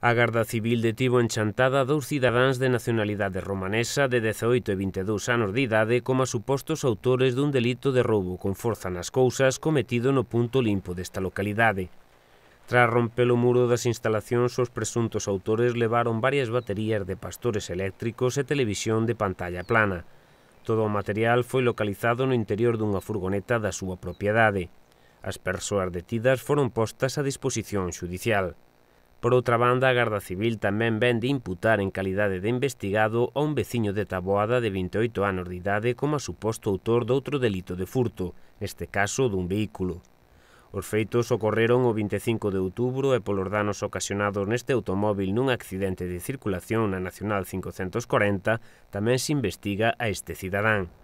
A Garda Civil detivo en Chantada dous cidadáns de nacionalidade romanesa de 18 e 22 anos de idade como supostos autores dun delito de roubo con forza nas cousas cometido no punto limpo desta localidade. Tras romper o muro das instalacións, os presuntos autores levaron varias baterías de pastores eléctricos e televisión de pantalla plana. Todo o material foi localizado no interior dunha furgoneta da súa propiedade. As persoas detidas foron postas a disposición xudicial. Por outra banda, a Garda Civil tamén ven de imputar en calidade de investigado a un veciño de Taboada de 28 anos de idade como suposto autor de outro delito de furto, neste caso dun vehículo. Os feitos ocorreron o 25 de outubro e polos danos ocasionados neste automóvil nun accidente de circulación na Nacional 540 tamén se investiga a este cidadán.